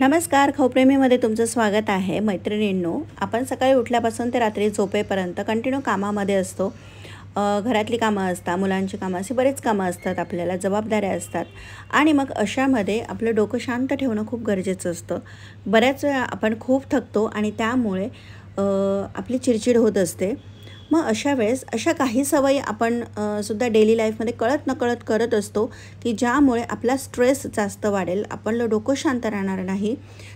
नमस्कार खवप्रेमीमध्ये तुमचं स्वागत आहे मैत्रिणींनो आपण सकाळी उठल्यापासून ते रात्री झोपेपर्यंत कंटिन्यू कामामध्ये असतो घरातली कामं असतात मुलांची कामं अशी बरेच कामं असतात आपल्याला जबाबदाऱ्या असतात आणि मग अशामध्ये आपलं डोकं शांत ठेवणं खूप गरजेचं असतं बऱ्याच वेळा आपण खूप थकतो आणि त्यामुळे आपली चिडचिड होत असते मग अशा वेळेस अशा काही सवयी आपण सुद्धा डेली लाईफमध्ये कळत नकळत करत असतो की ज्यामुळे आपला स्ट्रेस जास्त वाढेल आपण डोकं शांत राहणार नाही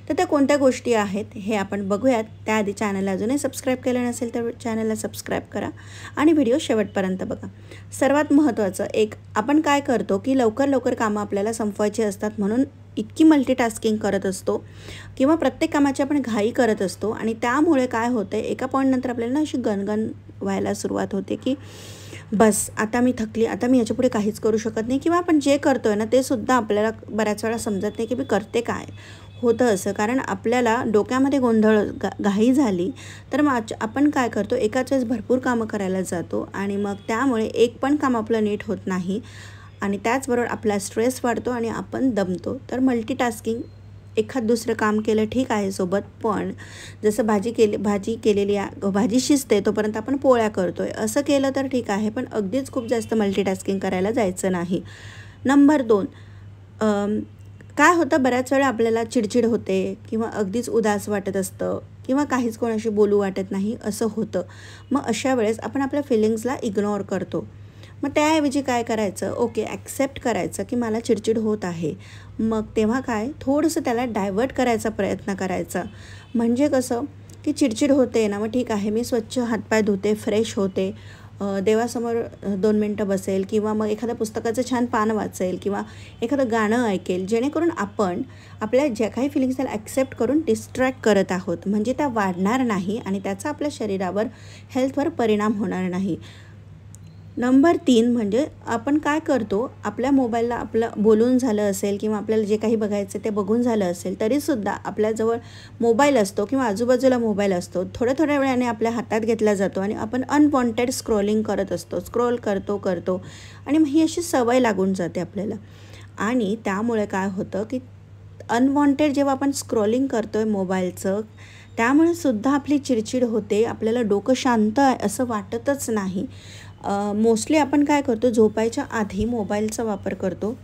तर त्या कोणत्या गोष्टी आहेत हे आपण बघूयात त्याआधी चॅनलला अजूनही सबस्क्राईब केलं नसेल तर चॅनलला सबस्क्राईब करा आणि व्हिडिओ शेवटपर्यंत बघा सर्वात महत्त्वाचं एक आपण काय करतो की लवकर लवकर कामं आपल्याला संपवायची असतात म्हणून इतकी मल्टीटास्किंग करत असतो किंवा प्रत्येक कामाची आपण घाई करत असतो आणि त्यामुळे काय होतं एका पॉईंटनंतर आपल्याला अशी गणगण व्हायला सुरुवात होते की बस आता मी थकली आता मी याच्यापुढे काहीच करू शकत नाही किंवा आपण जे करतो आहे ना ते सुद्धा आपल्याला बऱ्याच वेळा समजत नाही की मी करते काय होतं असं कारण आपल्याला डोक्यामध्ये गोंधळ गा घाई झाली तर मग आपण काय करतो एकाच वेळेस भरपूर कामं करायला जातो आणि मग त्यामुळे एक पण काम आपलं नीट होत नाही आणि त्याचबरोबर आपला स्ट्रेस वाढतो आणि आपण दमतो तर मल्टीटास्किंग एखाद दुसरं काम केलं ठीक आहे सोबत पण जसं भाजी केली भाजी केलेली भाजी शिजते तोपर्यंत आपण पोळ्या करतो आहे असं केलं तर ठीक आहे पण अगदीच खूप जास्त मल्टीटास्किंग करायला जायचं नाही नंबर दोन काय होतं बऱ्याच वेळा आपल्याला चिडचिड होते किंवा अगदीच उदास वाटत असतं किंवा काहीच कोणाशी बोलू वाटत नाही असं होतं मग अशा वेळेस आपण आपल्या फिलिंग्सला इग्नोर करतो मग त्याऐवजी काय करायचं ओके ॲक्सेप्ट करायचं की मला चिडचिड होत आहे मग तेव्हा काय थोडंसं त्याला डायवर्ट करायचा प्रयत्न करायचा म्हणजे कसं की चिडचिड होते ना मग ठीक आहे मी स्वच्छ हातपाय धुते फ्रेश होते देवासमोर दोन मिनटं बसेल किंवा मग एखाद्या पुस्तकाचं छान पान वाचेल किंवा एखादं गाणं ऐकेल जेणेकरून आपण आपल्या ज्या काही फिलिंग्स त्याला ॲक्सेप्ट करून डिस्ट्रॅक्ट करत आहोत म्हणजे त्या वाढणार नाही आणि त्याचा आपल्या शरीरावर हेल्थवर परिणाम होणार नाही नंबर तीन म्हणजे आपण काय करतो आपल्या मोबाईलला आपलं बोलून झालं असेल किंवा आपल्याला जे काही बघायचं ते बघून झालं असेल तरीसुद्धा आपल्याजवळ मोबाईल असतो किंवा आजूबाजूला मोबाईल असतो थोड्या थोड्या वेळाने आपल्या हातात घेतला जातो आणि आपण अनवॉन्टेड स्क्रोलिंग करत असतो स्क्रोल करतो करतो आणि ही अशी सवय लागून जाते आपल्याला आणि त्यामुळे काय होतं की अनवॉन्टेड जेव्हा आपण स्क्रोलिंग करतो आहे मोबाईलचं त्यामुळे सुद्धा आपली चिडचिड होते आपल्याला डोकं शांत असं वाटतच नाही मोस्टली आपण काय करतो झोपायच्या आधी मोबाईलचा वापर करतो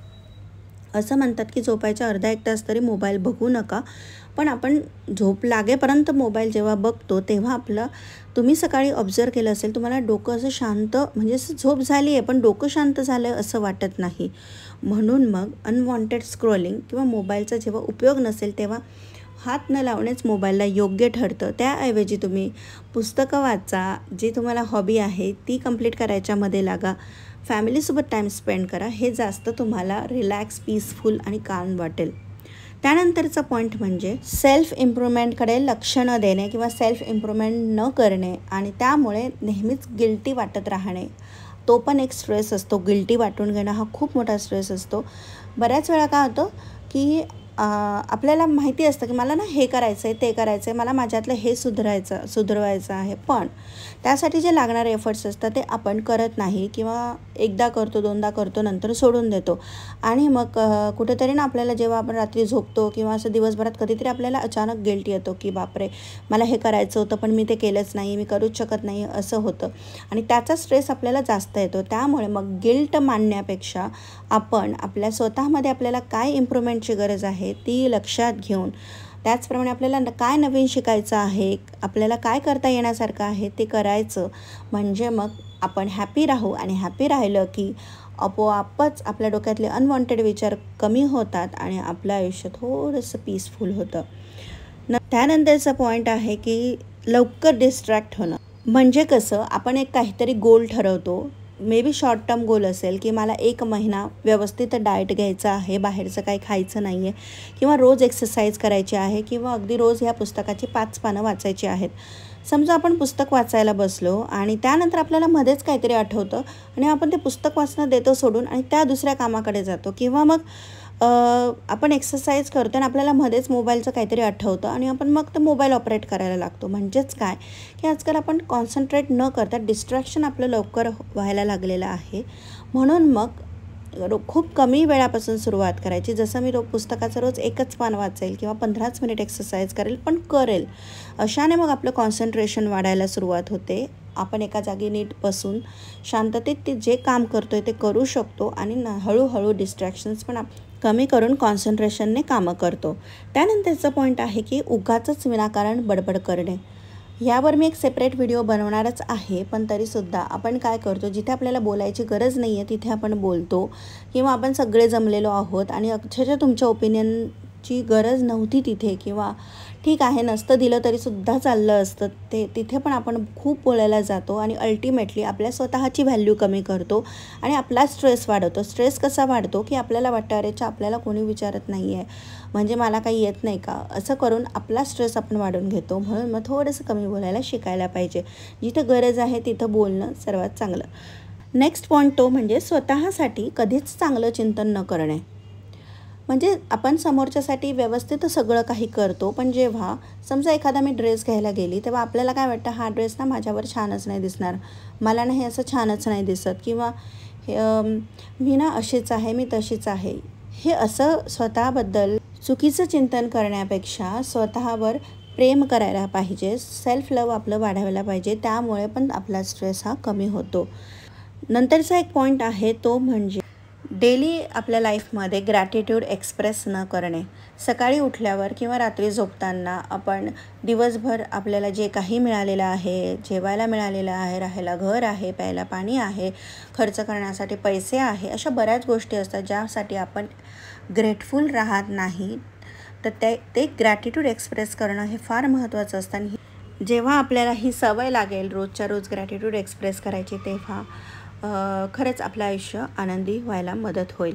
असं म्हणतात की झोपायच्या अर्धा एक तास तरी मोबाईल बघू नका पण आपण झोप लागेपर्यंत मोबाईल जेव्हा बघतो तेव्हा आपलं तुम्ही सकाळी ऑब्झर्व केलं असेल तुम्हाला डोकं असं शांत म्हणजे असं झोप झाली आहे पण डोकं शांत झालं आहे असं वाटत नाही म्हणून मग अनवॉन्टेड स्क्रोलिंग किंवा मोबाईलचा जेव्हा उपयोग नसेल तेव्हा हात न लावणेच मोबाईलला योग्य ठरतं त्याऐवजी तुम्ही पुस्तकं वाचा जी तुम्हाला हॉबी आहे ती कंप्लीट करायच्यामध्ये लागा फॅमिलीसोबत टाईम स्पेंड करा हे जास्त तुम्हाला रिलॅक्स पीसफुल आणि काम वाटेल त्यानंतरचा पॉईंट म्हणजे सेल्फ इम्प्रुवमेंटकडे लक्ष न देणे किंवा सेल्फ इम्प्रुवमेंट न करणे आणि त्यामुळे नेहमीच गिल्टी वाटत राहणे तो पण एक स्ट्रेस असतो गिल्टी वाटून घेणं हा खूप मोठा स्ट्रेस असतो बऱ्याच वेळा काय होतं की आपल्याला माहिती असतं की मला ना हे करायचं आहे ते करायचं आहे मला माझ्यातलं हे सुधरायचं सुधरवायचं आहे पण त्यासाठी जे लागणारे एफर्ट्स असतात ते आपण करत नाही किंवा एकदा करतो दोनदा करतो नंतर सोडून देतो आणि मग कुठेतरी ना आपल्याला जेव्हा आपण रात्री झोपतो किंवा असं दिवसभरात कधीतरी आपल्याला अचानक गिल्ट येतो की बापरे मला हे करायचं होतं पण मी ते केलंच नाही मी करूच शकत नाही असं होतं आणि त्याचा स्ट्रेस आपल्याला जास्त येतो त्यामुळे मग गिल्ट मानण्यापेक्षा आपण आपल्या स्वतःमध्ये आपल्याला काय इम्प्रूव्हमेंटची गरज आहे ती लक्षात घेऊन त्याचप्रमाणे आपल्याला काय नवीन शिकायचं आहे आपल्याला काय करता येण्यासारखं आहे ते करायचं म्हणजे मग आपण हॅपी राहू आणि हॅपी राहिलं की आपोआपच आपल्या डोक्यातले अनवॉन्टेड विचार कमी होतात आणि आपलं आयुष्य थोडंसं पीसफुल होतं न त्यानंतरचा पॉईंट आहे की लवकर डिस्ट्रॅक्ट होणं म्हणजे कसं आपण एक काहीतरी गोल ठरवतो may be short term goal असेल की मला एक महिना व्यवस्थित डाएट घ्यायचा आहे बाहेरचं काही खायचं नाही आहे किंवा रोज एक्सरसाइज करायची आहे किंवा अगदी रोज ह्या पुस्तकाची पाच पानं वाचायची आहेत समजा आपण पुस्तक वाचायला बसलो आणि त्यानंतर आपल्याला मध्येच काहीतरी आठवतं आणि आपण ते पुस्तक वाचणं देतो सोडून आणि त्या दुसऱ्या कामाकडे जातो किंवा मग आपण एक्सरसाइज करतो आणि आपल्याला मध्येच मोबाईलचं काहीतरी आठवतं आणि आपण मग ते मोबाईल ऑपरेट करायला लागतो म्हणजेच काय की आजकाल आपण कॉन्सन्ट्रेट न करता डिस्ट्रॅक्शन आपलं लवकर व्हायला लागलेलं आहे म्हणून मग खूप कमी वेळापासून सुरुवात करायची जसं मी रो पुस्तकाचं रोज एकच पान वाचेल किंवा पंधराच मिनिट एक्सरसाइज करेल पण करेल अशाने मग आपलं कॉन्सन्ट्रेशन वाढायला सुरुवात होते आपण एका जागी नीट बसून शांततेत ते जे काम करतो आहे ते करू शकतो आणि हळूहळू डिस्ट्रॅक्शन्स पण आप कमी करून कॉन्सन्ट्रेशनने कामं करतो त्यानंतरचं पॉईंट आहे की उगाचंच विनाकारण बडबड करणे यावर मी एक सेपरेट व्हिडिओ बनवणारच आहे पण तरीसुद्धा आपण काय करतो जिथे आपल्याला बोलायची गरज नाही आहे तिथे आपण बोलतो किंवा आपण सगळे जमलेलो आहोत आणि अक्षरशः तुमच्या ओपिनियन ची गरज नव्हती तिथे किंवा ठीक आहे नसतं दिलं तरीसुद्धा चाललं असतं ते तिथे पण आपण खूप बोलायला जातो आणि अल्टिमेटली आपल्या स्वतःची व्हॅल्यू कमी करतो आणि आपला स्ट्रेस वाढवतो स्ट्रेस कसा वाढतो की आपल्याला वाटतं अरेच्या आपल्याला कोणी विचारत नाही आहे म्हणजे मला काही येत नाही का असं करून आपला स्ट्रेस आपण वाढून घेतो म्हणून मग थोडंसं कमी बोलायला शिकायला पाहिजे जिथं गरज आहे तिथं बोलणं सर्वात चांगलं नेक्स्ट पॉईंट तो म्हणजे स्वतःसाठी कधीच चांगलं चिंतन न करणे म्हणजे आपण समोरच्यासाठी व्यवस्थित सगळं काही करतो पण जेव्हा समजा एखादा मी ड्रेस घ्यायला गेली तेव्हा आपल्याला काय वाटतं हा ड्रेस ना माझ्यावर छानच नाही दिसणार मला ना हे असं छानच नाही दिसत किंवा मी ना अशीच आहे मी तशीच आहे हे असं स्वतःबद्दल चुकीचं चिंतन करण्यापेक्षा स्वतःवर प्रेम करायला पाहिजे सेल्फ लव आपलं वाढवायला पाहिजे त्यामुळे पण आपला स्ट्रेस हा कमी होतो नंतरचा एक पॉईंट आहे तो म्हणजे डेली आपल्या लाईफमध्ये ग्रॅटिट्यूड एक्सप्रेस न करणे सकाळी उठल्यावर किंवा रात्री झोपताना आपण दिवसभर आपल्याला जे काही मिळालेलं आहे जेवायला मिळालेलं आहे राहायला घर आहे प्यायला पाणी आहे खर्च करण्यासाठी पैसे आहे अशा बऱ्याच गोष्टी असतात ज्यासाठी आपण ग्रेटफुल राहत नाही तर ते ते ग्रॅटिट्यूड एक्सप्रेस करणं हे फार महत्त्वाचं असतं आणि जेव्हा आपल्याला ही सवय लागेल रोजच्या रोज ग्रॅटिट्यूड एक्सप्रेस करायची तेव्हा खरंच आपलं आयुष्य आनंदी व्हायला मदत होईल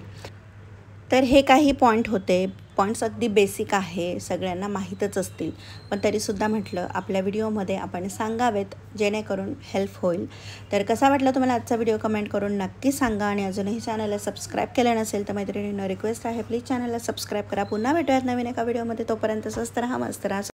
तर हे काही पॉईंट होते पॉईंट्स अगदी बेसिक आहे सगळ्यांना माहीतच असतील पण तरीसुद्धा म्हटलं आपल्या व्हिडिओमध्ये आपण सांगावेत जेणेकरून हेल्प होईल तर कसा वाटला तुम्हाला आजचा व्हिडिओ कमेंट करून नक्की सांगा आणि अजूनही चॅनलला सबस्क्राईब केलं नसेल तर मैत्रिणींना रिक्वेस्ट आहे प्लीज चॅनलला सबस्क्राईब करा पुन्हा भेटूयात नवीन एका व्हिडिओमध्ये तोपर्यंत स्वस्त राहा मस्त राहा